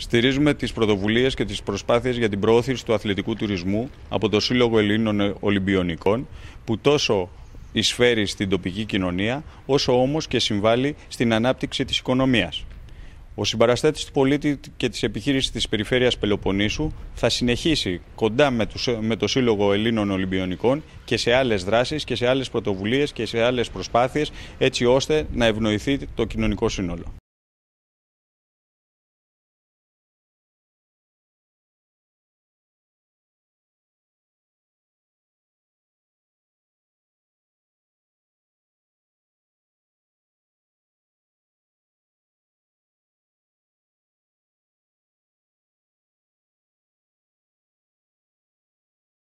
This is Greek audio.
Στηρίζουμε τις πρωτοβουλίες και τις προσπάθειες για την προώθηση του αθλητικού τουρισμού από το Σύλλογο Ελλήνων Ολυμπιονικών, που τόσο εισφέρει στην τοπική κοινωνία, όσο όμως και συμβάλλει στην ανάπτυξη της οικονομίας. Ο συμπαραστάτη του πολίτη και της επιχείρησης της Περιφέρειας Πελοποννήσου θα συνεχίσει κοντά με, με το Σύλλογο Ελλήνων Ολυμπιονικών και σε άλλες δράσεις και σε άλλες πρωτοβουλίες και σε άλλες προσπάθειες, έτσι ώστε να ευνοηθεί το κοινωνικό σύνολο.